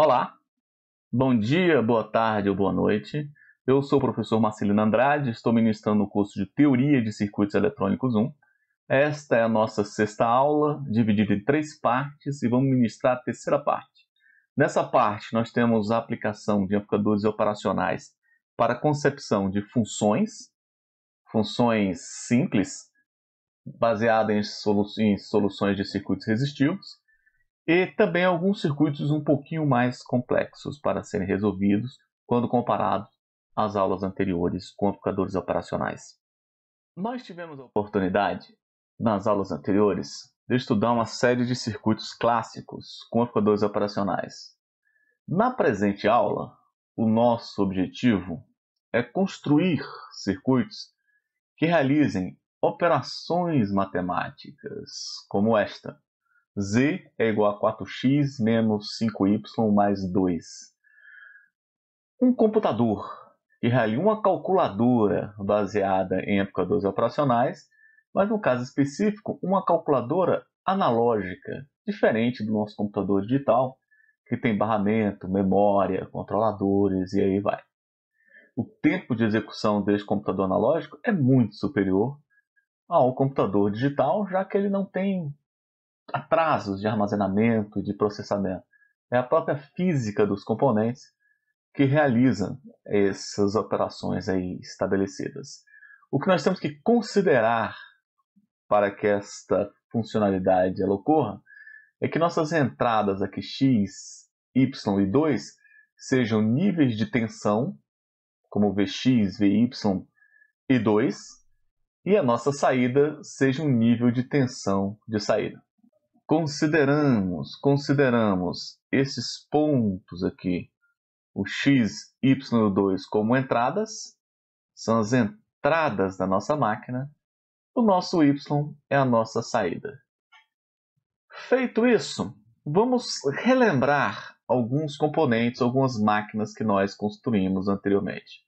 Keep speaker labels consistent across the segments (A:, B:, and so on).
A: Olá, bom dia, boa tarde ou boa noite. Eu sou o professor Marcelino Andrade, estou ministrando o curso de Teoria de Circuitos Eletrônicos 1. Esta é a nossa sexta aula, dividida em três partes, e vamos ministrar a terceira parte. Nessa parte, nós temos a aplicação de amplificadores operacionais para a concepção de funções, funções simples, baseadas em, em soluções de circuitos resistivos, e também alguns circuitos um pouquinho mais complexos para serem resolvidos quando comparados às aulas anteriores com aplicadores operacionais. Nós tivemos a oportunidade, nas aulas anteriores, de estudar uma série de circuitos clássicos com aplicadores operacionais. Na presente aula, o nosso objetivo é construir circuitos que realizem operações matemáticas, como esta z é igual a 4x menos 5y mais 2. Um computador que realiza uma calculadora baseada em amplificadores operacionais, mas no caso específico, uma calculadora analógica, diferente do nosso computador digital, que tem barramento, memória, controladores e aí vai. O tempo de execução deste computador analógico é muito superior ao computador digital, já que ele não tem atrasos de armazenamento, de processamento. É a própria física dos componentes que realiza essas operações aí estabelecidas. O que nós temos que considerar para que esta funcionalidade ela ocorra é que nossas entradas aqui x, y e 2 sejam níveis de tensão, como Vx, Vy e 2, e a nossa saída seja um nível de tensão de saída consideramos, consideramos esses pontos aqui, o x, y2 como entradas, são as entradas da nossa máquina, o nosso y é a nossa saída. Feito isso, vamos relembrar alguns componentes, algumas máquinas que nós construímos anteriormente.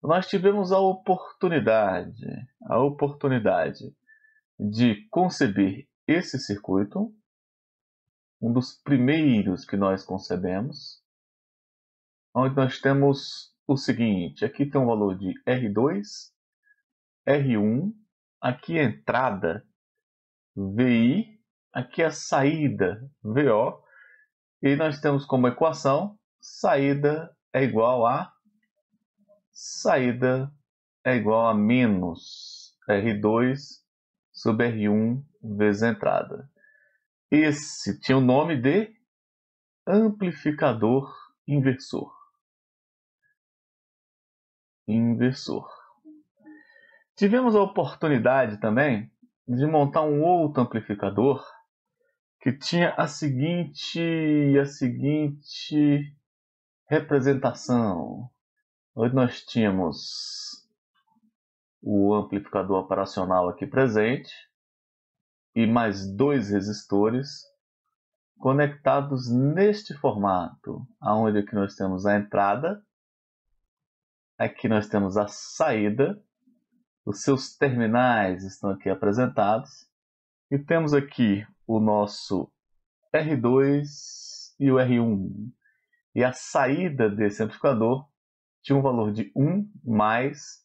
A: Nós tivemos a oportunidade, a oportunidade de conceber esse circuito, um dos primeiros que nós concebemos, onde nós temos o seguinte, aqui tem um valor de R2, R1, aqui a é entrada, VI, aqui é a saída, VO, e nós temos como equação, saída é igual a, saída é igual a menos R2 sobre R1 vezes entrada. Esse tinha o nome de
B: amplificador inversor.
A: Inversor. Tivemos a oportunidade também de montar um outro amplificador que tinha a seguinte a seguinte representação. Hoje nós tínhamos o amplificador operacional aqui presente e mais dois resistores conectados neste formato, aonde aqui é nós temos a entrada, aqui é nós temos a saída, os seus terminais estão aqui apresentados e temos aqui o nosso R2 e o R1. E a saída desse amplificador tinha um valor de 1 mais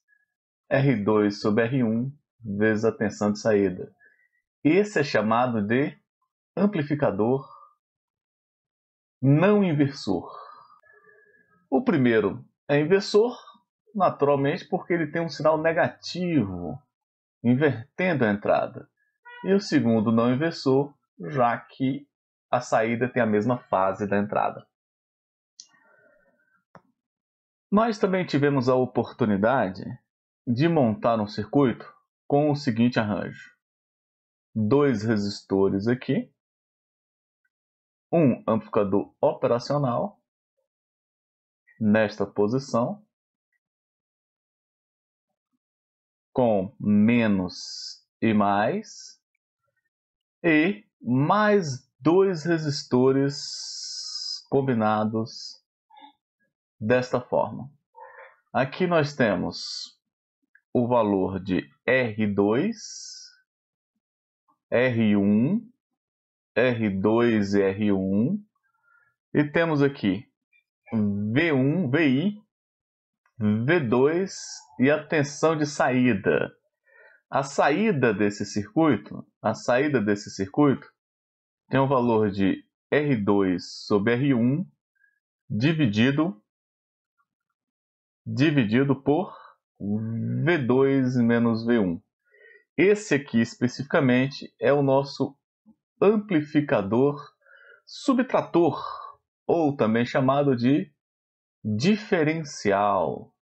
A: R2 sobre R1 vezes a tensão de saída. Esse é chamado de amplificador não inversor. O primeiro é inversor, naturalmente, porque ele tem um sinal negativo, invertendo a entrada. E o segundo não inversor, já que a saída tem a mesma fase da entrada. Nós também tivemos a oportunidade de montar um circuito com o seguinte arranjo: dois resistores aqui, um
B: amplificador operacional nesta posição com menos e
A: mais e mais dois resistores combinados desta forma. Aqui nós temos o valor de R2, R1, R2 e R1. E temos aqui V1, VI, V2 e a tensão de saída. A saída desse circuito, a saída desse circuito tem o um valor de R2 sobre R1 dividido dividido por V2 menos V1. Esse aqui especificamente é o nosso amplificador subtrator, ou também chamado de diferencial.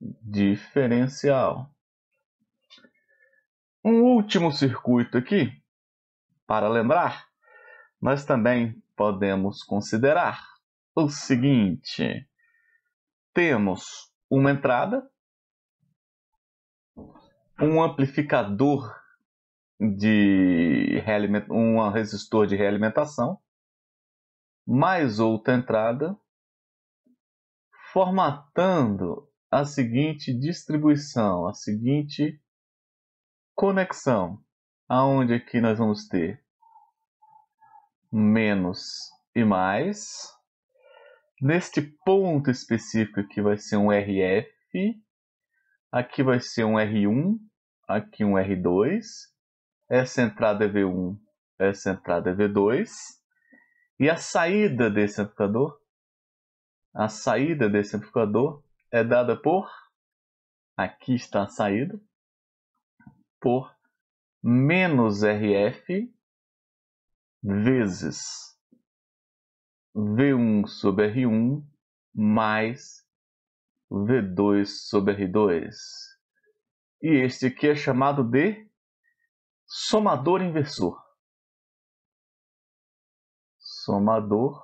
B: Diferencial.
A: Um último circuito aqui, para lembrar, nós também podemos considerar o seguinte: temos uma entrada, um amplificador de um resistor de realimentação, mais outra entrada, formatando a seguinte distribuição, a seguinte conexão, aonde aqui é nós vamos ter menos e mais, Neste ponto específico aqui vai ser um RF, aqui vai ser um R1, aqui um R2, essa entrada é V1, essa entrada é V2, e a saída desse amplificador, a saída desse amplificador é dada por, aqui está a saída,
B: por menos RF vezes
A: V1 sobre R1 mais V2 sobre R2. E este aqui é
B: chamado de somador inversor. Somador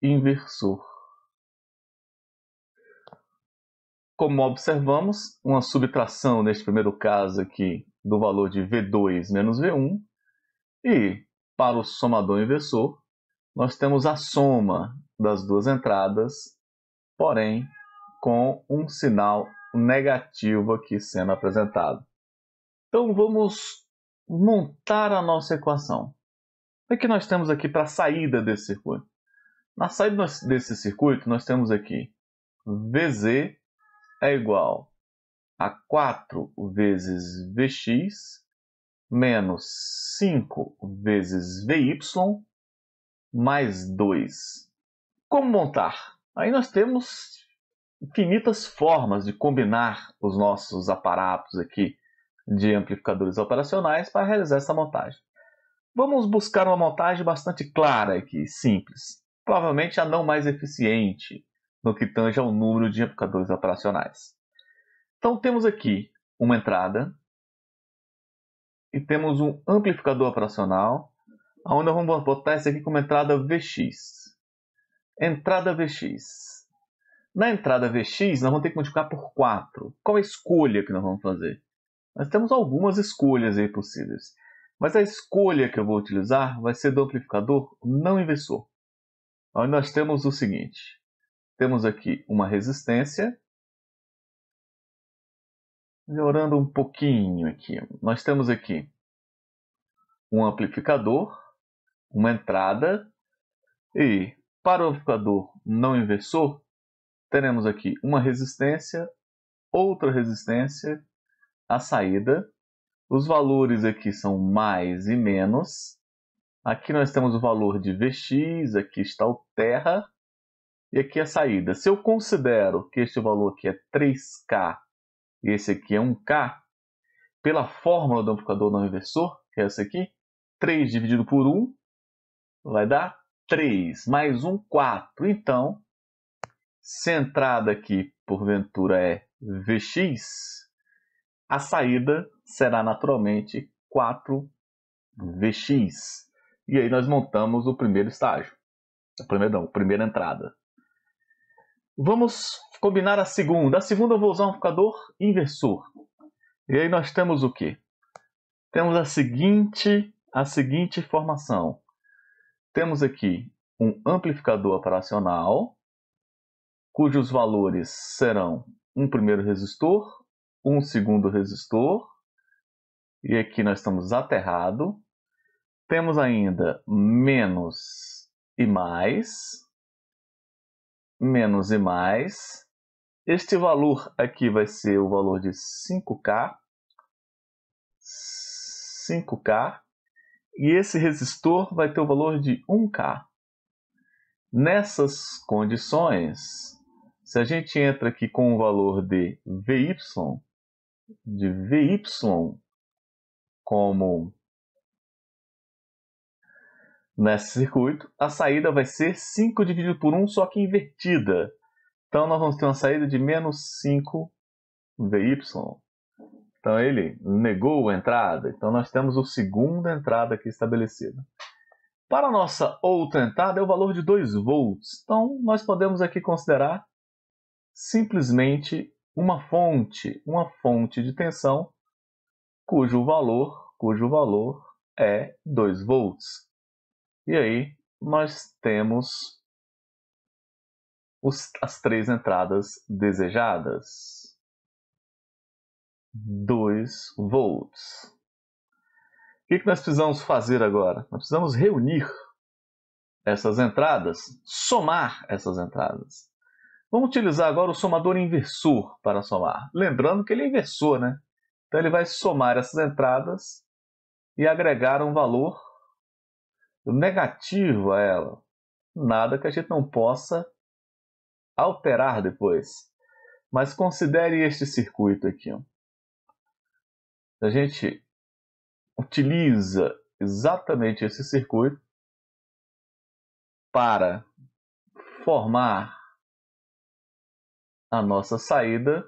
B: inversor.
A: Como observamos, uma subtração neste primeiro caso aqui do valor de V2 menos V1 e para o somador inversor, nós temos a soma das duas entradas, porém com um sinal negativo aqui sendo apresentado. Então vamos montar a nossa equação. O que é nós temos aqui para a saída desse circuito? Na saída desse circuito, nós temos aqui VZ é igual a 4 vezes VX menos 5 vezes VY mais 2. Como montar? Aí nós temos infinitas formas de combinar os nossos aparatos aqui de amplificadores operacionais para realizar essa montagem. Vamos buscar uma montagem bastante clara aqui, simples. Provavelmente a não mais eficiente no que tange ao número de amplificadores operacionais. Então temos aqui uma entrada, e temos um amplificador operacional onde vamos botar esse aqui como entrada VX. Entrada VX. Na entrada VX, nós vamos ter que multiplicar por 4. Qual a escolha que nós vamos fazer? Nós temos algumas escolhas aí possíveis, mas a escolha que eu vou utilizar vai ser do amplificador não inversor. Onde nós temos o seguinte,
B: temos aqui uma resistência,
A: melhorando um pouquinho aqui. Nós temos aqui um amplificador, uma entrada e para o amplificador não inversor, teremos aqui uma resistência, outra resistência, a saída. Os valores aqui são mais e menos. Aqui nós temos o valor de Vx, aqui está o terra e aqui a saída. Se eu considero que este valor aqui é 3K e esse aqui é 1K, pela fórmula do amplificador não inversor, que é essa aqui, 3 dividido por 1 vai dar 3, mais 1, 4. Então, se a entrada aqui, porventura, é Vx, a saída será naturalmente 4Vx. E aí nós montamos o primeiro estágio. O primeiro, não, a primeira entrada. Vamos combinar a segunda. A segunda eu vou usar um amplificador inversor. E aí nós temos o quê? Temos a seguinte a seguinte formação Temos aqui um amplificador operacional, cujos valores serão um primeiro resistor, um segundo resistor, e aqui nós estamos aterrado. Temos ainda menos e mais, menos e mais. Este valor aqui vai ser o valor de 5K, 5K, e esse resistor vai ter o valor de 1K. Nessas condições, se a gente entra aqui com o valor de VY,
B: de VY como
A: nesse circuito, a saída vai ser 5 dividido por 1, só que invertida. Então, nós vamos ter uma saída de menos 5 VY. Então ele negou a entrada. Então nós temos o segunda entrada aqui estabelecida. Para a nossa outra entrada é o valor de 2 volts. Então nós podemos aqui considerar simplesmente uma fonte, uma fonte de tensão cujo valor, cujo valor é 2
B: volts. E aí nós temos
A: os, as três entradas desejadas. 2 volts. O que, que nós precisamos fazer agora? Nós precisamos reunir essas entradas, somar essas entradas. Vamos utilizar agora o somador inversor para somar. Lembrando que ele é inversor, né? Então ele vai somar essas entradas e agregar um valor negativo a ela. Nada que a gente não possa alterar depois. Mas considere este circuito aqui. Ó a gente utiliza exatamente
B: esse circuito para formar a nossa saída.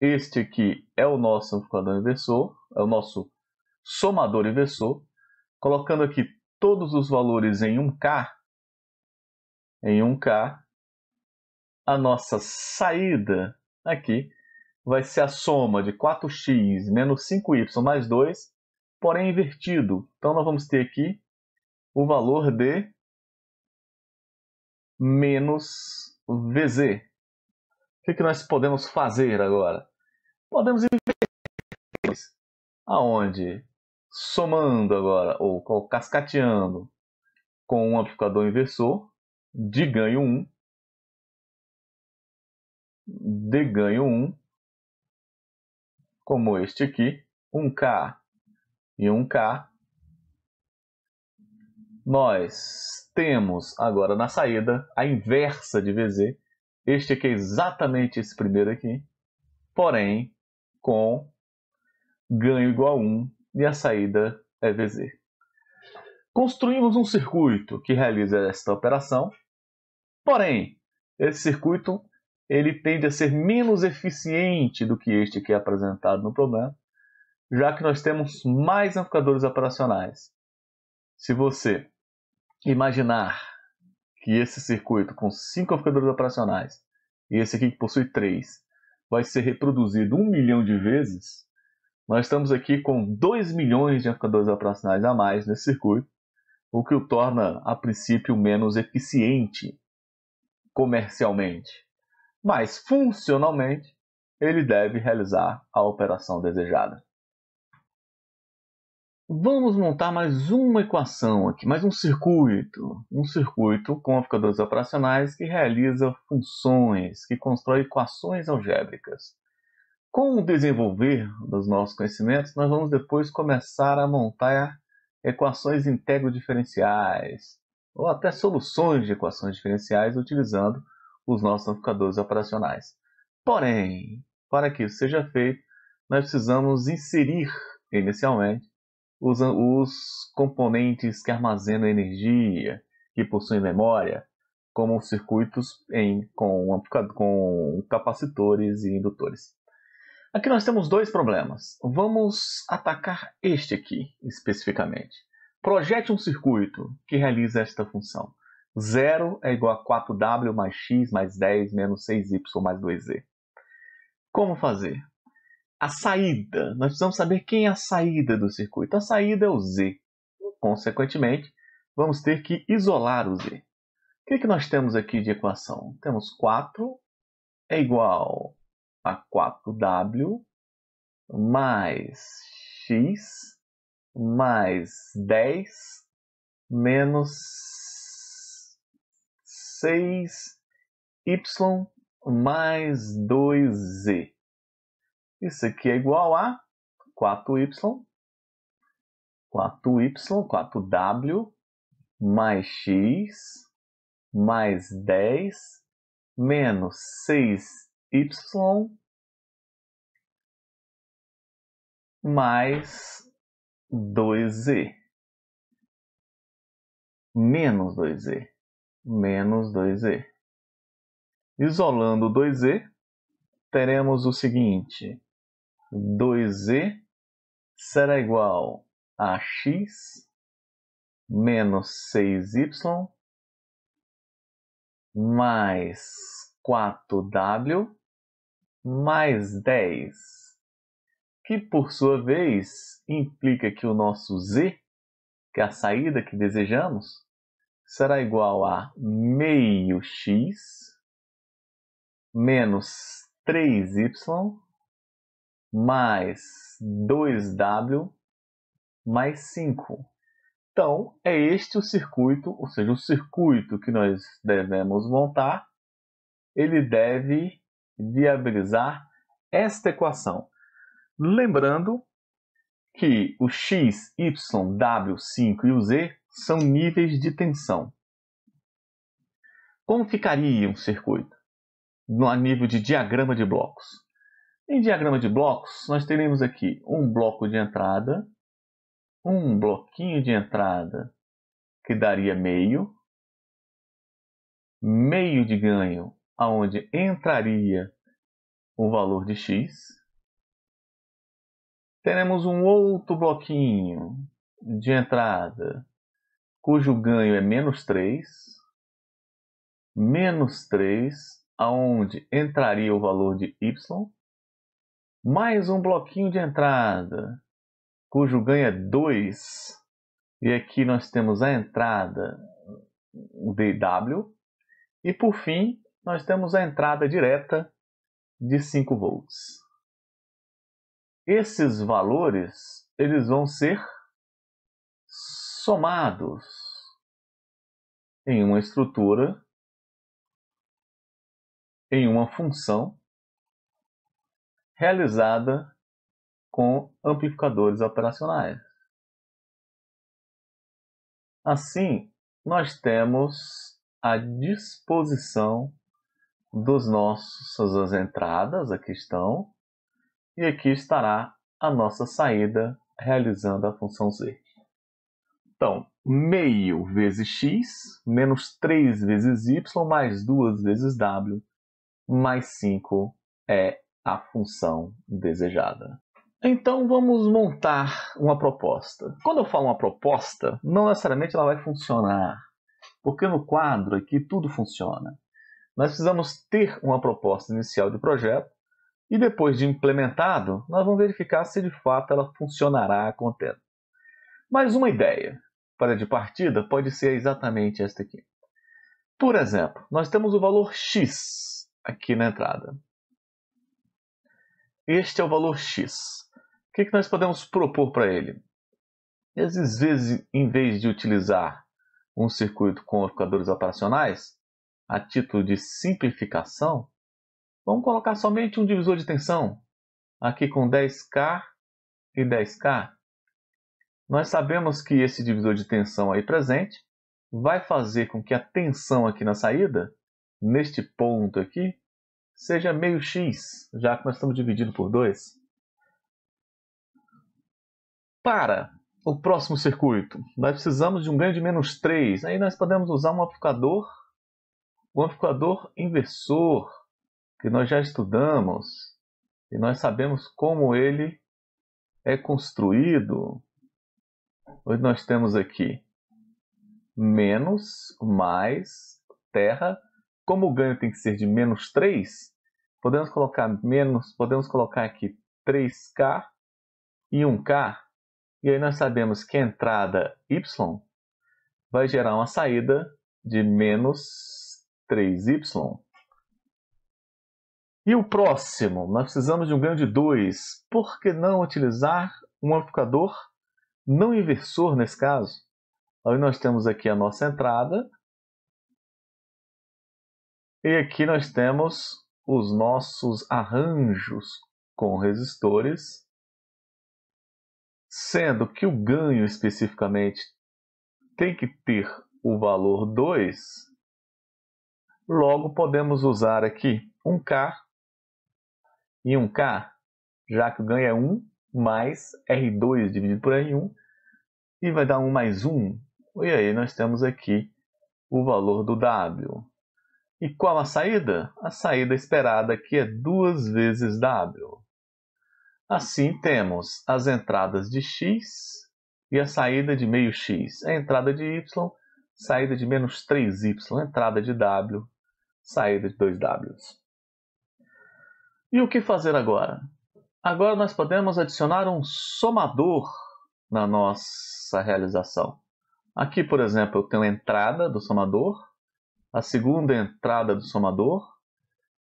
A: Este aqui é o nosso amplificador inversor, é o nosso somador inversor. Colocando aqui todos os valores em 1K, em 1K, a nossa saída aqui vai ser a soma de 4x menos 5y mais 2, porém é invertido. Então, nós vamos ter aqui o valor de menos vz. O que, nós podemos fazer agora? Podemos inverter aonde somando agora, ou cascateando com um amplificador inversor de
B: ganho 1, de ganho 1,
A: como este aqui, um K e um K, nós temos agora na saída a inversa de VZ. Este aqui é exatamente esse primeiro aqui, porém com ganho igual a 1 e a saída é VZ. Construímos um circuito que realiza esta operação, porém, esse circuito ele tende a ser menos eficiente do que este que é apresentado no problema, já que nós temos mais amplificadores operacionais. Se você imaginar que esse circuito com cinco amplificadores operacionais e esse aqui que possui três vai ser reproduzido um milhão de vezes, nós estamos aqui com 2 milhões de amplificadores operacionais a mais nesse circuito, o que o torna, a princípio, menos eficiente comercialmente mas funcionalmente ele deve realizar a operação desejada. Vamos montar mais uma equação aqui, mais um circuito. Um circuito com aplicadores operacionais que realiza funções, que constrói equações algébricas. Com o desenvolver dos nossos conhecimentos, nós vamos depois começar a montar equações integro-diferenciais, ou até soluções de equações diferenciais utilizando os nossos amplificadores operacionais. Porém, para que isso seja feito, nós precisamos inserir inicialmente os, os componentes que armazenam energia, que possuem memória, como circuitos em, com, com capacitores e indutores. Aqui nós temos dois problemas. Vamos atacar este aqui especificamente. Projete um circuito que realiza esta função. 0 é igual a 4W mais X mais 10 menos 6Y mais 2Z. Como fazer? A saída. Nós precisamos saber quem é a saída do circuito. A saída é o Z. Consequentemente, vamos ter que isolar o Z. O que, é que nós temos aqui de equação? Temos 4 é igual a 4W mais X mais
B: 10 menos 6y mais 2z. Isso aqui é igual a 4y,
A: 4y, 4w, mais x, mais 10, menos 6y,
B: mais 2z, menos 2z menos 2e. Isolando 2e, teremos o seguinte: 2e será igual a x menos 6y
A: mais 4w mais 10, que por sua vez implica que o nosso z, que é a saída que desejamos, será igual a meio
B: x menos 3y
A: mais 2w mais 5. Então, é este o circuito, ou seja, o circuito que nós devemos montar, ele deve viabilizar esta equação. Lembrando que o x, y, w, 5 e o z são níveis de tensão. Como ficaria um circuito? No nível de diagrama de blocos. Em diagrama de blocos, nós teremos aqui um bloco de entrada, um bloquinho
B: de entrada que daria meio, meio de ganho, aonde entraria o valor de x. Teremos um outro bloquinho de
A: entrada cujo ganho é menos 3, menos 3, aonde entraria o valor de y, mais um bloquinho de entrada, cujo ganho é 2. E aqui nós temos a entrada dW. E por fim, nós temos a entrada direta de 5 volts.
B: Esses valores eles vão ser somados em uma estrutura, em uma função realizada com amplificadores operacionais.
A: Assim, nós temos a disposição dos nossas entradas, aqui estão, e aqui estará a nossa saída realizando a função z. Então, meio vezes x, menos 3 vezes y, mais 2 vezes w, mais 5 é a função desejada. Então vamos montar uma proposta. Quando eu falo uma proposta, não necessariamente ela vai funcionar, porque no quadro aqui tudo funciona. Nós precisamos ter uma proposta inicial de projeto e depois de implementado, nós vamos verificar se de fato ela funcionará a contento. Mas uma ideia para de partida pode ser exatamente esta aqui. Por exemplo, nós temos o valor x aqui na entrada. Este é o valor x. O que, é que nós podemos propor para ele? às vezes, em vez de utilizar um circuito com amplificadores operacionais, a título de simplificação, vamos colocar somente um divisor de tensão, aqui com 10K e 10K, nós sabemos que esse divisor de tensão aí presente vai fazer com que a tensão aqui na saída, neste ponto aqui, seja meio x, já que nós estamos dividindo por 2. Para o próximo circuito, nós precisamos de um ganho de menos 3. Aí nós podemos usar um amplificador, um amplificador inversor, que nós já estudamos, e nós sabemos como ele é construído. Hoje nós temos aqui menos, mais, terra. Como o ganho tem que ser de menos 3, podemos colocar menos, podemos colocar aqui 3K e 1K. E aí nós sabemos que a entrada Y vai gerar uma saída de menos 3Y. E o próximo? Nós precisamos de um ganho de 2. Por que não utilizar um amplificador não inversor nesse caso. Aí nós temos aqui a nossa entrada. E aqui nós temos os nossos arranjos com resistores, sendo que o ganho especificamente tem que ter o valor 2. Logo, podemos usar aqui um K e um K, já que o ganho é 1, mais R2 dividido por R1, e vai dar 1 mais 1. E aí nós temos aqui o valor do W. E qual a saída? A saída esperada aqui é 2 vezes W. Assim temos as entradas de x e a saída de meio x. A entrada de y, saída de menos 3y, entrada de w, saída de 2w. E o que fazer agora? Agora nós podemos adicionar um somador na nossa realização. Aqui, por exemplo, eu tenho a entrada do somador, a segunda entrada do somador,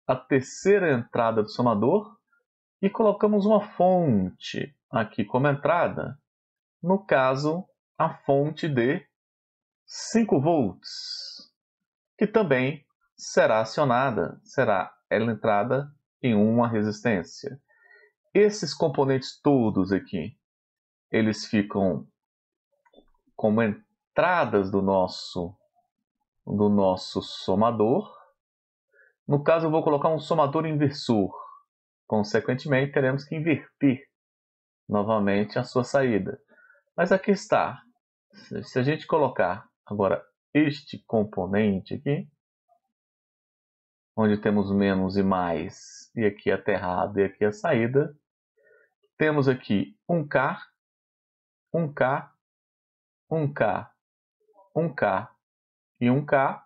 A: a terceira entrada do somador e colocamos uma fonte aqui como entrada, no caso, a fonte de 5 volts, que também será acionada, será ela entrada em uma resistência. Esses componentes todos aqui, eles ficam como entradas do nosso do nosso somador. No caso, eu vou colocar um somador inversor. Consequentemente, teremos que inverter novamente a sua saída. Mas aqui está. Se a gente colocar agora este componente aqui, onde temos menos e mais, e aqui aterrado e aqui a saída,
B: temos aqui um K, um K,
A: um K, um K e um K.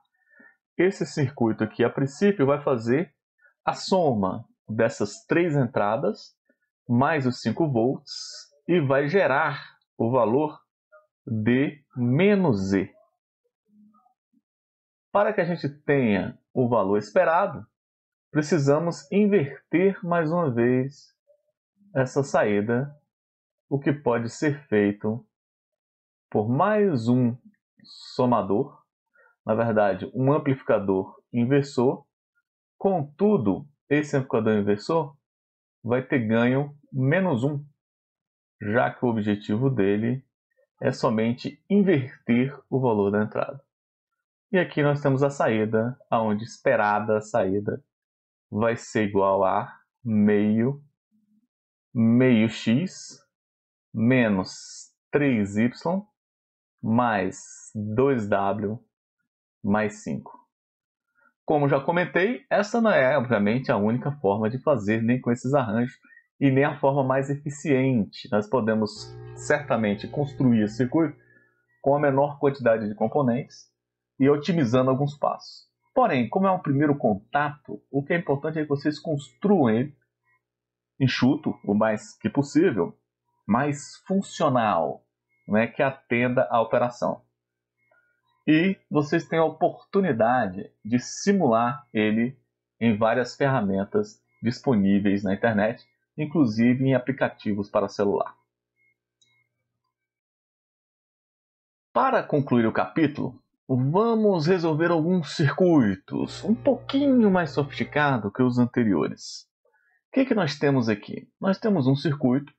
A: Esse circuito aqui, a princípio, vai fazer a soma dessas três entradas mais os 5 volts e vai gerar o valor de menos Z. Para que a gente tenha o valor esperado, precisamos inverter mais uma vez essa saída, o que pode ser feito por mais um somador, na verdade, um amplificador inversor. Contudo, esse amplificador inversor vai ter ganho menos um, já que o objetivo dele é somente inverter o valor da entrada. E aqui nós temos a saída, aonde esperada a saída vai ser igual a meio meio x menos 3y mais 2w mais 5. Como já comentei, essa não é, obviamente, a única forma de fazer, nem com esses arranjos, e nem a forma mais eficiente. Nós podemos certamente construir esse circuito com a menor quantidade de componentes e otimizando alguns passos. Porém, como é um primeiro contato, o que é importante é que vocês construam ele enxuto, o mais que possível, mais funcional, né, que atenda a operação. E vocês têm a oportunidade de simular ele em várias ferramentas disponíveis na internet, inclusive em aplicativos para celular. Para concluir o capítulo, vamos resolver alguns circuitos um pouquinho mais sofisticados que os anteriores. O que, que nós temos aqui? Nós temos um circuito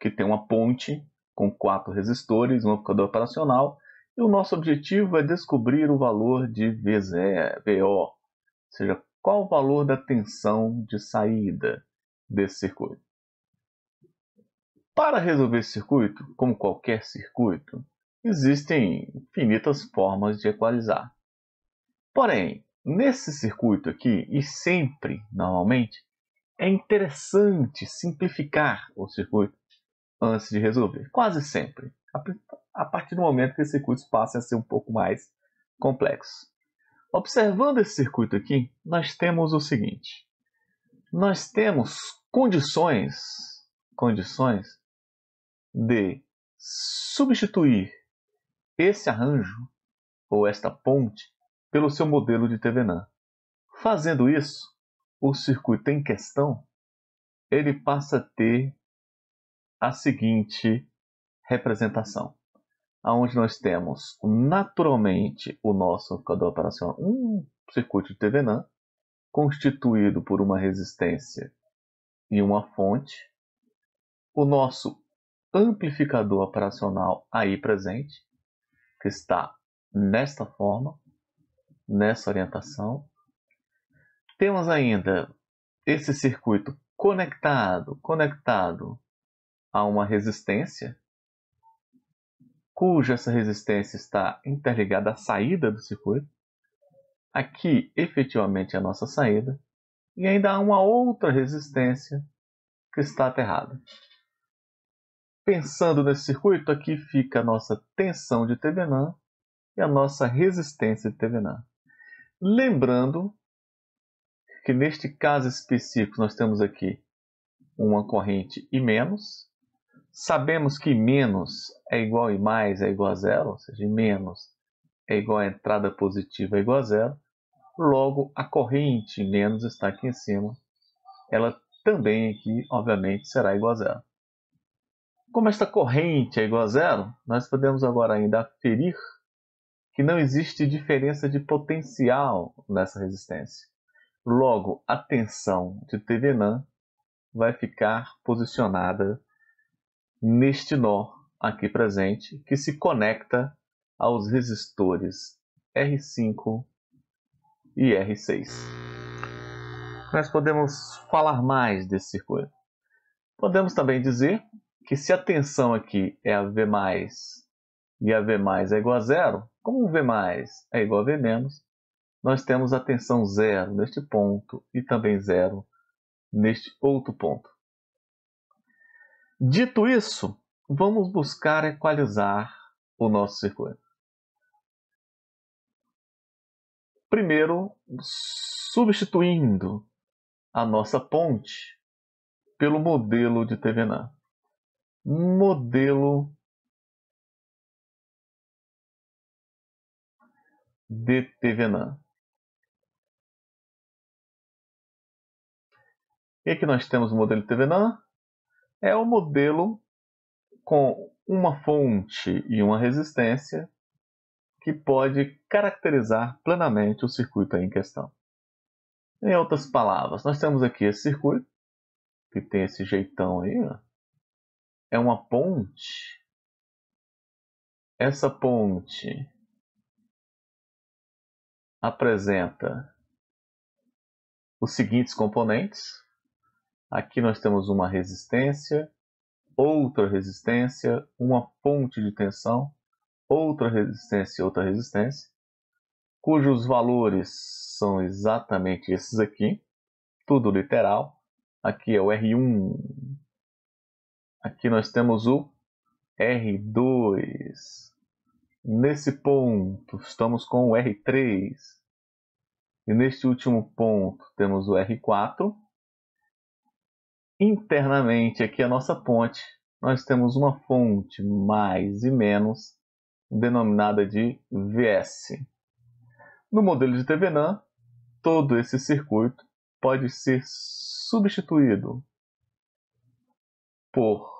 A: que tem uma ponte com quatro resistores, um amplificador operacional, e o nosso objetivo é descobrir o valor de VZE, VO, ou seja, qual o valor da tensão de saída desse circuito. Para resolver esse circuito, como qualquer circuito, existem infinitas formas de equalizar. Porém, nesse circuito aqui, e sempre normalmente, é interessante simplificar o circuito antes de resolver, quase sempre, a partir do momento que os circuitos passam a ser um pouco mais complexos. Observando esse circuito aqui, nós temos o seguinte: nós temos condições, condições de substituir esse arranjo ou esta ponte pelo seu modelo de Thevenin. Fazendo isso, o circuito em questão, ele passa a ter a seguinte representação, aonde nós temos naturalmente o nosso computador operacional, um circuito de TVNAN, constituído por uma resistência e uma fonte, o nosso amplificador operacional aí presente, que está nesta forma, nessa orientação, temos ainda esse circuito conectado, conectado a uma resistência, cuja essa resistência está interligada à saída do circuito. Aqui, efetivamente, é a nossa saída. E ainda há uma outra resistência que está aterrada. Pensando nesse circuito, aqui fica a nossa tensão de Thevenin e a nossa resistência de Thevenin. Lembrando que neste caso específico nós temos aqui uma corrente e menos. Sabemos que menos é igual a mais é igual a zero, ou seja, menos é igual a entrada positiva é igual a zero. Logo, a corrente menos está aqui em cima. Ela também aqui, obviamente, será igual a zero. Como esta corrente é igual a zero, nós podemos agora ainda aferir que não existe diferença de potencial nessa resistência. Logo, a tensão de Tevenan vai ficar posicionada neste nó aqui presente, que se conecta aos resistores R5 e R6. Nós podemos falar mais desse circuito. Podemos também dizer que se a tensão aqui é a V+, e a V+, é igual a zero, como V+, é igual a V-, nós temos a tensão zero neste ponto e também zero neste outro ponto. Dito isso, vamos buscar equalizar o
B: nosso circuito. Primeiro, substituindo a nossa ponte pelo modelo de Thevenin. Modelo de Thevenin. E aqui nós temos o modelo TVNAN.
A: É o um modelo com uma fonte e uma resistência que pode caracterizar plenamente o circuito em questão. Em outras palavras, nós temos aqui esse circuito, que tem esse jeitão
B: aí. Ó. É uma ponte. Essa ponte apresenta
A: os seguintes componentes. Aqui nós temos uma resistência, outra resistência, uma ponte de tensão, outra resistência e outra resistência, cujos valores são exatamente esses aqui, tudo literal. Aqui é o R1. Aqui nós temos o R2. Nesse ponto, estamos com o R3. E neste último ponto, temos o R4. Internamente, aqui a nossa ponte, nós temos uma fonte mais e menos, denominada de VS. No modelo de TVNAN, todo esse circuito pode ser substituído por,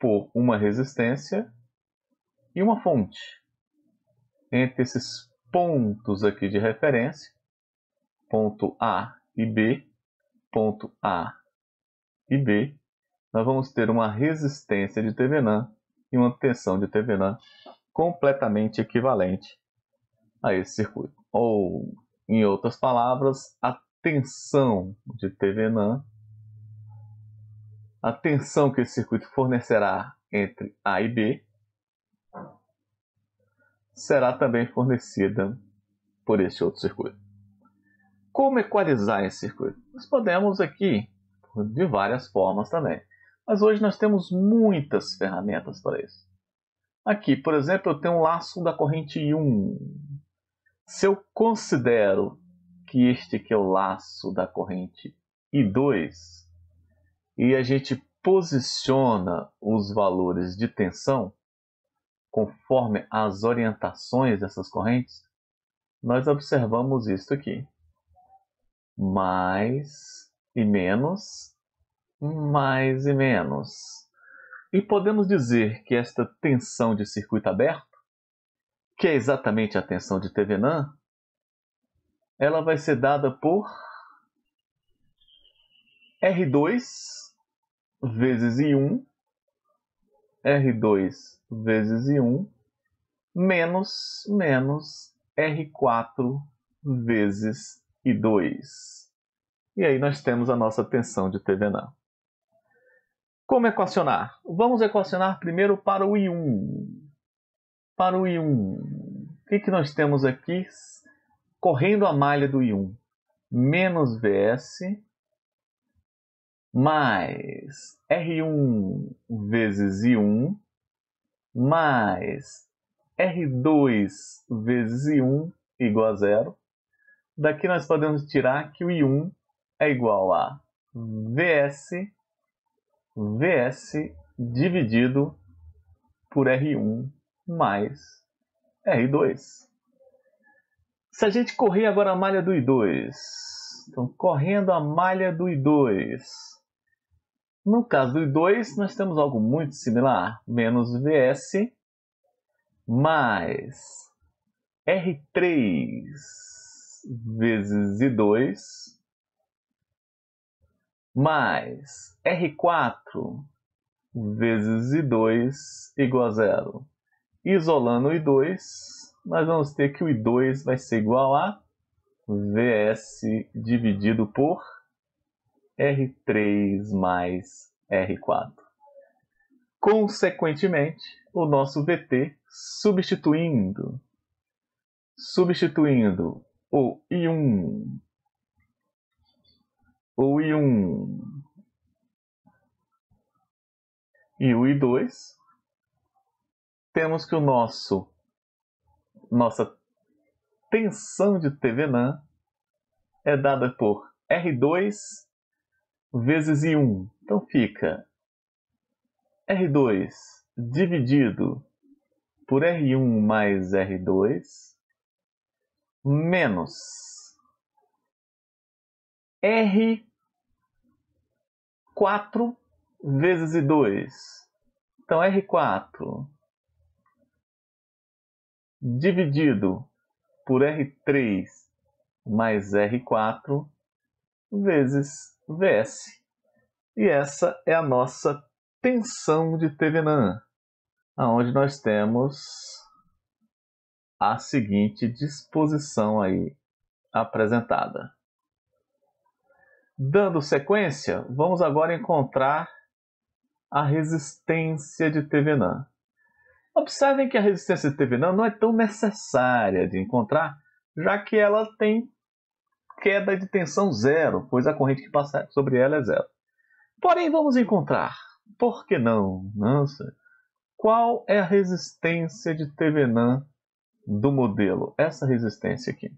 A: por uma resistência e uma fonte. Entre esses pontos aqui de referência, ponto A e B, ponto A e B, nós vamos ter uma resistência de Thevenin e uma tensão de Thevenin completamente equivalente a esse circuito. Ou, em outras palavras, a tensão de Thevenin, a tensão que esse circuito fornecerá entre A e B, será também fornecida por este outro circuito. Como equalizar esse circuito? Nós podemos aqui de várias formas também. Mas hoje nós temos muitas ferramentas para isso. Aqui, por exemplo, eu tenho um laço da corrente 1. Se eu considero que este aqui é o laço da corrente I2 e a gente posiciona os valores de tensão conforme as orientações dessas correntes, nós observamos isto aqui mais e menos, mais e menos. E podemos dizer que esta tensão de circuito aberto, que é exatamente a tensão de Thevenin, ela vai ser dada por R2 vezes I1, R2 vezes I1, menos, menos R4 vezes e 2. E aí nós temos a nossa tensão de Thevenin. Como equacionar? Vamos equacionar primeiro para o I1. Para o I1, o que, que nós temos aqui correndo a malha do I1? Menos Vs mais R1 vezes I1 mais R2 vezes I1 igual a zero. Daqui nós podemos tirar que o I1 é igual a Vs, Vs dividido por R1 mais R2. Se a gente correr agora a malha do I2, então correndo a malha do I2, no caso do I2 nós temos algo muito similar, menos Vs mais R3 vezes I2 mais R4 vezes I2 igual a zero. Isolando o I2, nós vamos ter que o I2 vai ser igual a Vs dividido por R3 mais R4. Consequentemente, o nosso VT substituindo substituindo o Yun. O e um,
B: E o I2.
A: Temos que o nosso nossa tensão de TVNAN é dada por R2 vezes I1. Então fica R2 dividido por R1 mais R2 menos
B: R
A: quatro vezes dois. Então, R quatro dividido por R3 mais R4 vezes VS. E essa é a nossa tensão de Thevenin, onde nós temos a seguinte disposição aí apresentada. Dando sequência, vamos agora encontrar a resistência de Thevenin. Observem que a resistência de Thevenin não é tão necessária de encontrar, já que ela tem queda de tensão zero, pois a corrente que passa sobre ela é zero. Porém, vamos encontrar, por que não, não qual é a resistência de Thevenin do modelo, essa resistência aqui.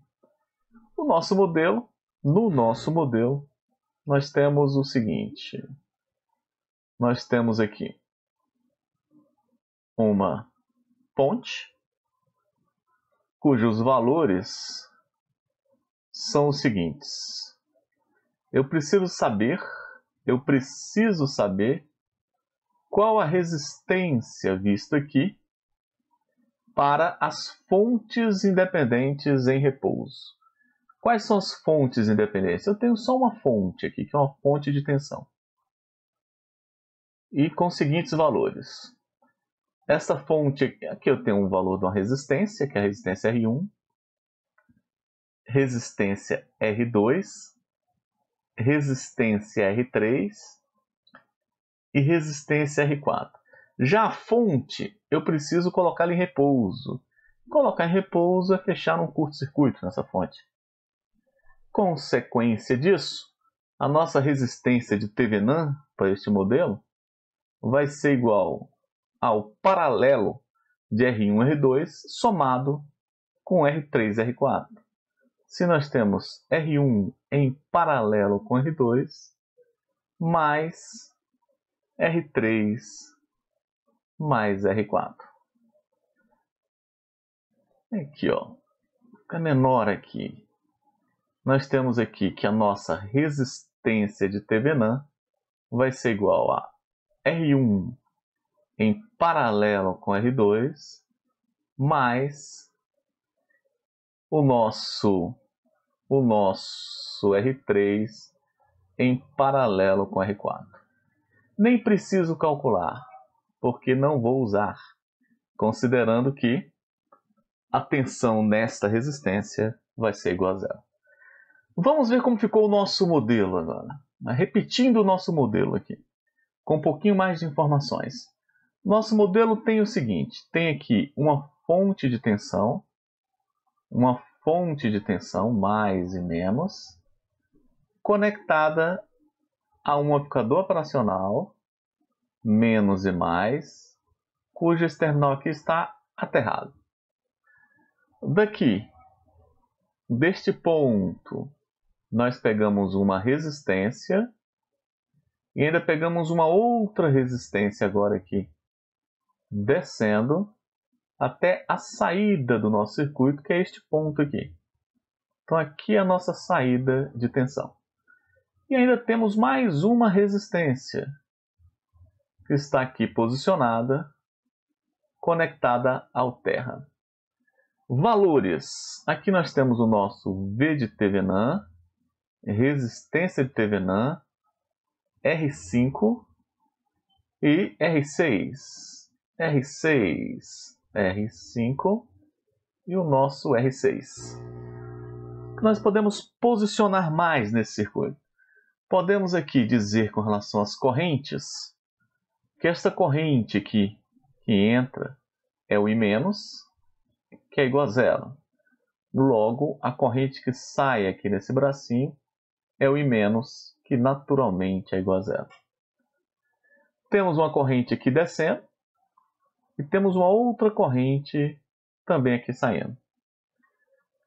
A: O nosso modelo, no nosso modelo, nós temos o seguinte. Nós temos aqui uma ponte cujos valores são os seguintes. Eu preciso saber, eu preciso saber qual a resistência vista aqui para as fontes independentes em repouso. Quais são as fontes independentes? Eu tenho só uma fonte aqui, que é uma fonte de tensão. E com os seguintes valores. Essa fonte aqui, aqui eu tenho um valor de uma resistência, que é a resistência R1, resistência R2, resistência R3 e resistência R4. Já a fonte, eu preciso colocá-la em repouso. Colocar em repouso é fechar um curto-circuito nessa fonte. Consequência disso, a nossa resistência de Thevenin para este modelo vai ser igual ao paralelo de R1 R2 somado com R3 R4. Se nós temos R1 em paralelo com R2, mais R3 mais R4. Aqui, ó. Fica menor aqui. Nós temos aqui que a nossa resistência de Thevenin vai ser igual a R1 em paralelo com R2 mais o nosso o nosso R3 em paralelo com R4. Nem preciso calcular porque não vou usar, considerando que a tensão nesta resistência vai ser igual a zero. Vamos ver como ficou o nosso modelo agora. Repetindo o nosso modelo aqui, com um pouquinho mais de informações. Nosso modelo tem o seguinte: tem aqui uma fonte de tensão, uma fonte de tensão, mais e menos, conectada a um aplicador operacional menos e mais, cujo externo aqui está aterrado. Daqui, deste ponto, nós pegamos uma resistência e ainda pegamos uma outra resistência agora aqui, descendo até a saída do nosso circuito, que é este ponto aqui. Então aqui é a nossa saída de tensão. E ainda temos mais uma resistência, está aqui posicionada, conectada ao Terra. Valores. Aqui nós temos o nosso V de TVNAN, resistência de TVNAN, R5 e R6. R6, R5 e o nosso R6. Nós podemos posicionar mais nesse circuito. Podemos aqui dizer com relação às correntes que esta corrente aqui que entra é o I-, que é igual a zero. Logo, a corrente que sai aqui nesse bracinho é o I-, que naturalmente é igual a zero. Temos uma corrente aqui descendo e temos uma outra corrente também aqui saindo.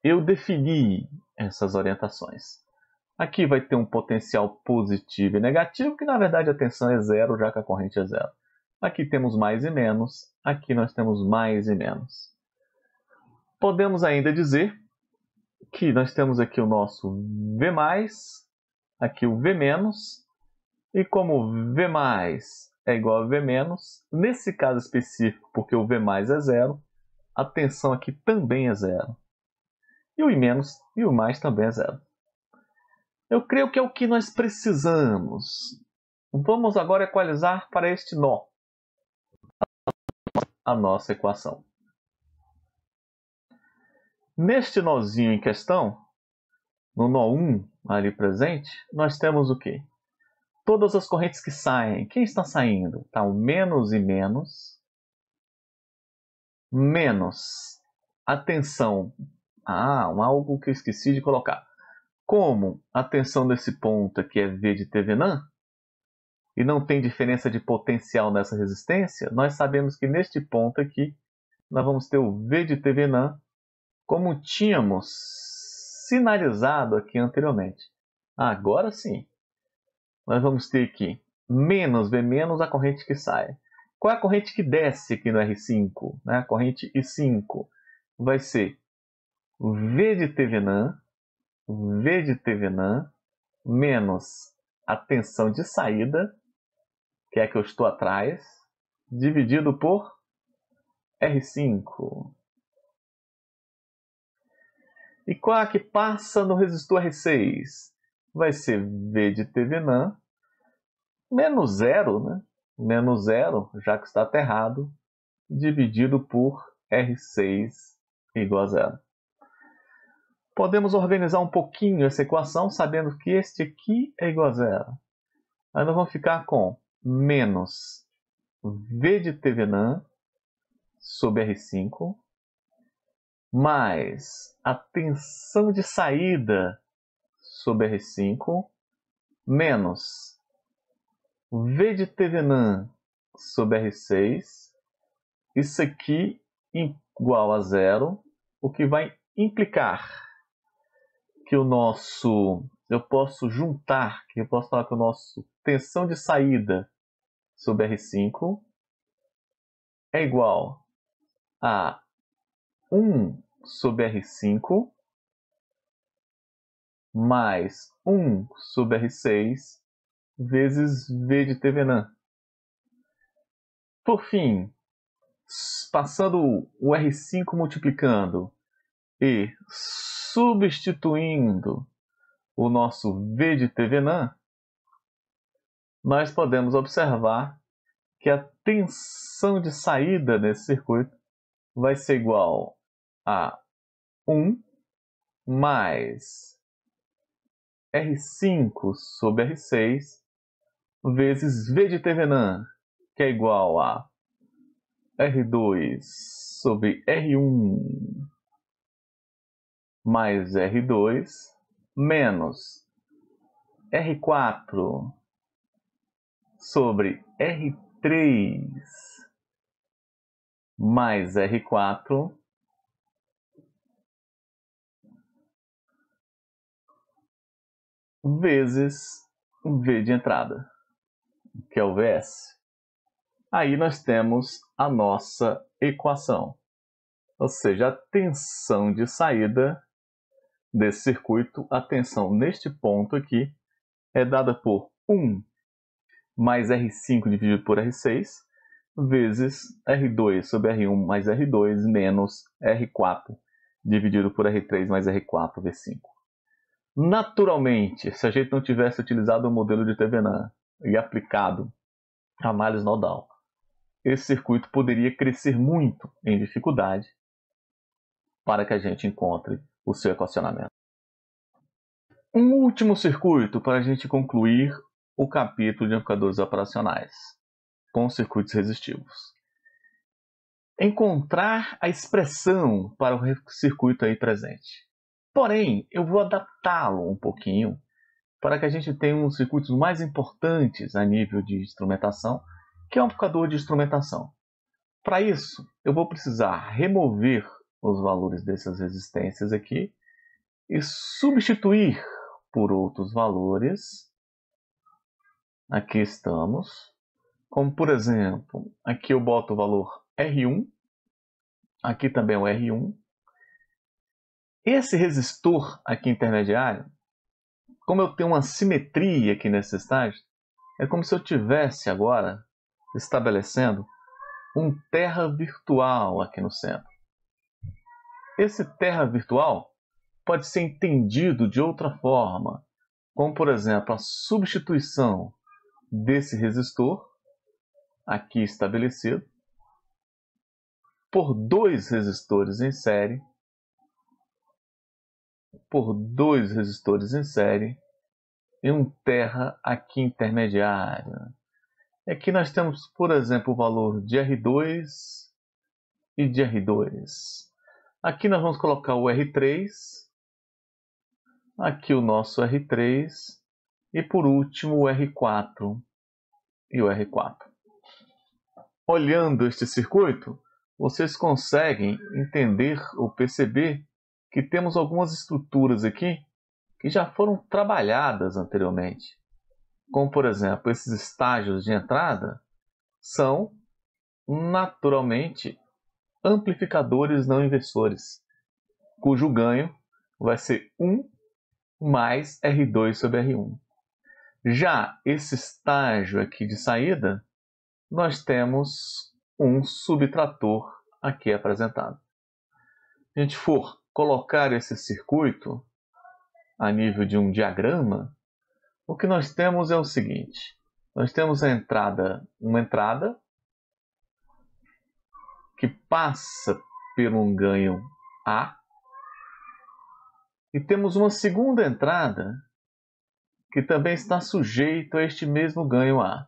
A: Eu defini essas orientações. Aqui vai ter um potencial positivo e negativo, que na verdade a tensão é zero, já que a corrente é zero. Aqui temos mais e menos, aqui nós temos mais e menos. Podemos ainda dizer que nós temos aqui o nosso V+, aqui o V-, e como V+, é igual a V-, nesse caso específico, porque o V+, é zero, a tensão aqui também é zero. E o I- e o mais também é zero. Eu creio que é o que nós precisamos. Vamos agora equalizar para este nó a nossa equação. Neste nozinho em questão, no nó 1 ali presente, nós temos o quê? Todas as correntes que saem. Quem está saindo? Está o menos e menos. Menos. Atenção. Ah, algo que eu esqueci de colocar como a tensão nesse ponto aqui é V de Thevenin, e não tem diferença de potencial nessa resistência, nós sabemos que neste ponto aqui nós vamos ter o V de Thevenin como tínhamos sinalizado aqui anteriormente. Agora sim, nós vamos ter aqui menos V menos a corrente que sai. Qual é a corrente que desce aqui no R5? Né? A corrente I5 vai ser V de Thevenin V de Tevenan menos a tensão de saída, que é a que eu estou atrás, dividido por
B: R5. E qual é que passa
A: no resistor R6? Vai ser V de Tevenan menos zero, né? Menos zero, já que está aterrado, dividido por R6 igual a zero. Podemos organizar um pouquinho essa equação sabendo que este aqui é igual a zero. Aí nós vamos ficar com menos V de Thevenin sobre R5 mais a tensão de saída sobre R5 menos V de Thevenin sobre R6 isso aqui igual a zero, o que vai implicar que o nosso. Eu posso juntar, que eu posso falar que o nosso tensão de saída sobre R5 é igual
B: a 1 sobre R5 mais 1 sobre R6 vezes V
A: de Thevenin. Por fim, passando o R5 multiplicando e substituindo o nosso V de Tevenan, nós podemos observar que a tensão de saída nesse circuito vai ser igual a 1 mais R5 sobre R6 vezes V de Tevenan, que é igual a R2 sobre R1 mais R2 menos R4 sobre R3 mais
B: R4
A: vezes V de entrada, que é o VS. Aí nós temos a nossa equação, ou seja, a tensão de saída desse circuito, a tensão neste ponto aqui é dada por 1 mais R5 dividido por R6 vezes R2 sobre R1 mais R2 menos R4 dividido por R3 mais R4 V5. Naturalmente, se a gente não tivesse utilizado o modelo de Thevenin e aplicado a análise nodal, esse circuito poderia crescer muito em dificuldade para que a gente encontre o seu equacionamento. Um último circuito para a gente concluir o capítulo de amplificadores operacionais com circuitos resistivos. Encontrar a expressão para o circuito aí presente. Porém, eu vou adaptá-lo um pouquinho para que a gente tenha um circuito circuitos mais importantes a nível de instrumentação, que é o amplificador de instrumentação. Para isso, eu vou precisar remover os valores dessas resistências aqui e substituir por outros valores. Aqui estamos. Como, por exemplo, aqui eu boto o valor R1, aqui também é o R1. Esse resistor aqui intermediário, como eu tenho uma simetria aqui nesse estágio, é como se eu tivesse agora estabelecendo um terra virtual aqui no centro. Esse terra virtual pode ser entendido de outra forma, como por exemplo a substituição desse resistor, aqui estabelecido, por dois resistores em série, por dois resistores em série e um terra aqui intermediário. Aqui é nós temos, por exemplo, o valor de R2 e de R2. Aqui nós vamos colocar o R3, aqui o nosso R3 e por último o R4 e o R4. Olhando este circuito, vocês conseguem entender ou perceber que temos algumas estruturas aqui que já foram trabalhadas anteriormente. Como, por exemplo, esses estágios de entrada são naturalmente amplificadores não inversores, cujo ganho vai ser 1 mais R2 sobre R1. Já esse estágio aqui de saída, nós temos um subtrator aqui apresentado. Se a gente for colocar esse circuito a nível de um diagrama, o que nós temos é o seguinte. Nós temos a entrada, uma entrada que passa por um ganho A. E temos uma segunda entrada que também está sujeito a este mesmo ganho A.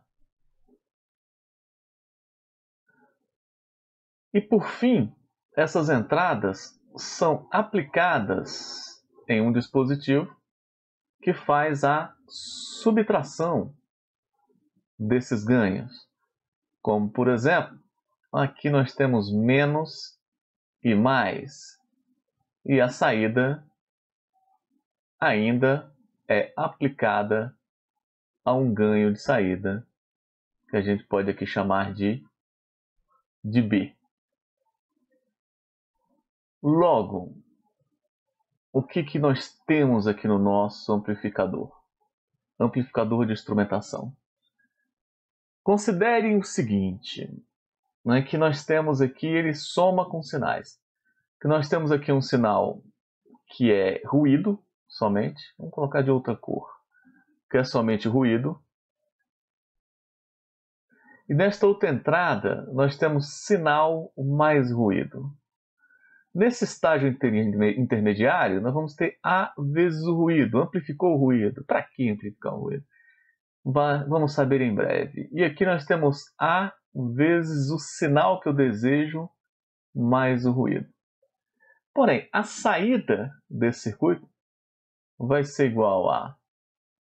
B: E por fim,
A: essas entradas são aplicadas em um dispositivo que faz a subtração desses ganhos, como por exemplo Aqui nós temos menos e mais. E a saída ainda é aplicada a um ganho de saída, que a gente pode aqui chamar de, de B. Logo, o que, que nós temos aqui no nosso amplificador? Amplificador de instrumentação. Considerem o seguinte: né, que nós temos aqui, ele soma com sinais. Que nós temos aqui um sinal que é ruído somente, vamos colocar de outra cor, que é somente ruído. E nesta outra entrada, nós temos sinal mais ruído. Nesse estágio intermediário, nós vamos ter A vezes o ruído. Amplificou o ruído. Para que amplificar o ruído? Vamos saber em breve. E aqui nós temos A vezes o sinal que eu desejo mais o ruído. Porém, a saída desse circuito vai ser igual a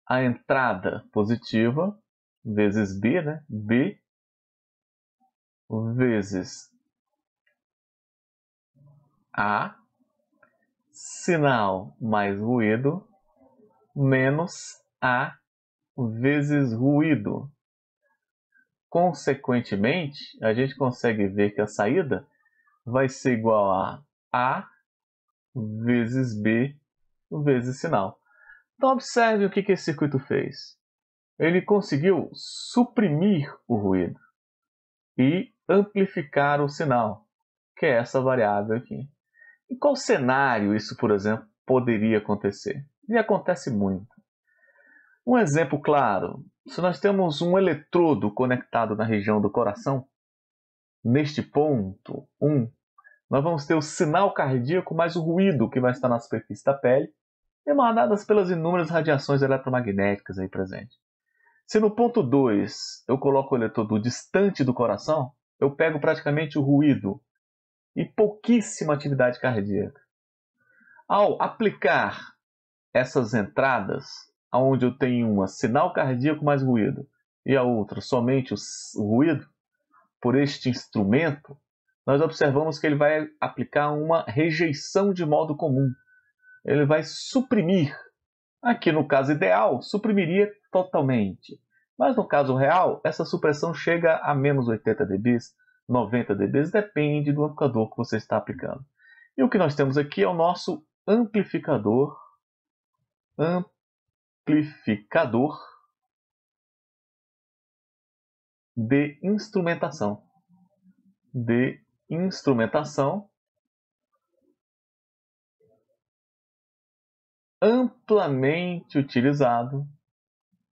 A: a entrada positiva vezes
B: B, né? B vezes
A: A, sinal mais ruído, menos A vezes ruído. Consequentemente, a gente consegue ver que a saída vai ser igual a A vezes B vezes sinal. Então, observe o que, esse circuito fez. Ele conseguiu suprimir o ruído e amplificar o sinal, que é essa variável aqui. Em qual cenário isso, por exemplo, poderia acontecer? E acontece muito. Um exemplo claro: se nós temos um eletrodo conectado na região do coração, neste ponto 1, um, nós vamos ter o sinal cardíaco mais o ruído que vai estar na superfície da pele, emanadas pelas inúmeras radiações eletromagnéticas aí presentes. Se no ponto 2 eu coloco o eletrodo distante do coração, eu pego praticamente o ruído e pouquíssima atividade cardíaca. Ao aplicar essas entradas onde eu tenho uma sinal cardíaco mais ruído e a outra somente o ruído, por este instrumento, nós observamos que ele vai aplicar uma rejeição de modo comum. Ele vai suprimir. Aqui no caso ideal, suprimiria totalmente. Mas no caso real, essa supressão chega a menos 80 dB, 90 dB, depende do amplificador que você está aplicando. E o que nós temos aqui é o nosso amplificador.
B: Amplificador amplificador de instrumentação de instrumentação
A: amplamente utilizado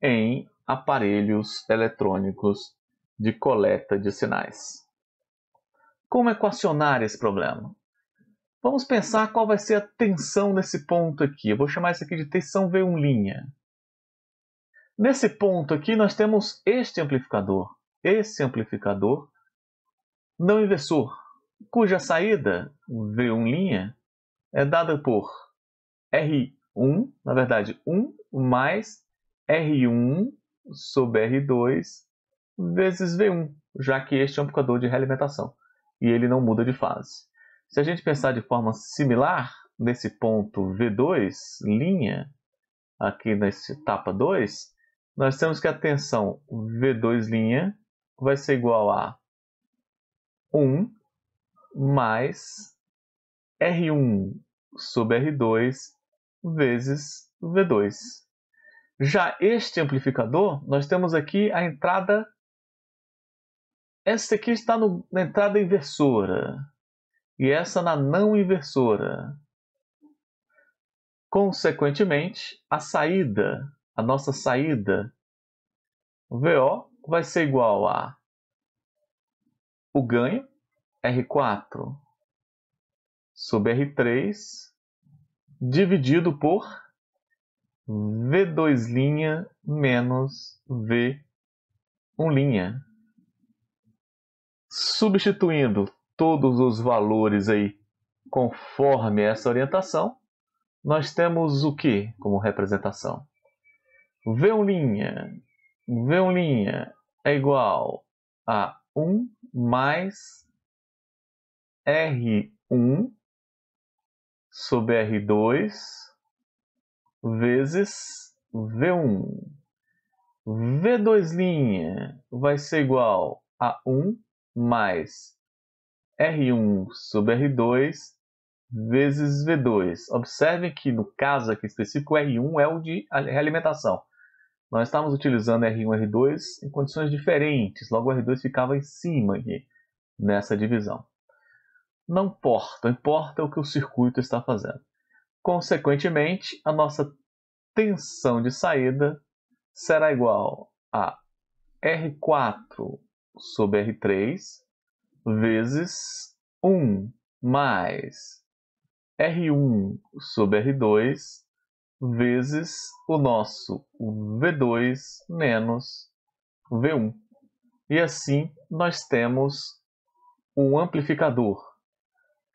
A: em aparelhos eletrônicos de coleta de sinais. Como equacionar esse problema? Vamos pensar qual vai ser a tensão nesse ponto aqui. Eu vou chamar isso aqui de tensão V1'. Nesse ponto aqui, nós temos este amplificador. Esse amplificador não inversor, cuja saída V1' é dada por R1, na verdade, 1 mais R1 sobre R2 vezes V1, já que este é um amplificador de realimentação e ele não muda de fase. Se a gente pensar de forma similar, nesse ponto V2, linha, aqui nessa etapa 2, nós temos que a tensão V2' linha vai ser igual a 1 mais R1 sobre R2 vezes V2. Já este amplificador, nós temos aqui a entrada. Essa aqui está no, na entrada inversora e essa na não inversora. Consequentemente, a saída a nossa saída, VO vai ser igual a o ganho, R4, sobre R3, dividido por V2' linha menos V1'. linha. Substituindo todos os valores aí conforme essa orientação, nós temos o que como representação? V' Violinha é igual a 1 mais
B: R1
A: sobre R2 vezes V1. V2' linha vai ser igual a 1 mais R1 sobre R2 vezes V2. Observe que no caso aqui específico, R1 é o de alimentação. Nós estávamos utilizando R1 e R2 em condições diferentes, logo o R2 ficava em cima aqui, nessa divisão. Não importa, importa é o que o circuito está fazendo. Consequentemente, a nossa tensão de saída será igual a R4 sobre R3 vezes 1 mais R1 sobre R2 vezes o nosso V2 menos V1. E assim nós temos um amplificador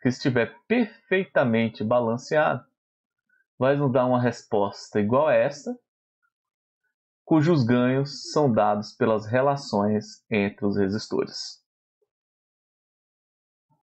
A: que estiver perfeitamente balanceado, vai nos dar uma resposta igual a esta, cujos ganhos são dados pelas
B: relações entre os resistores.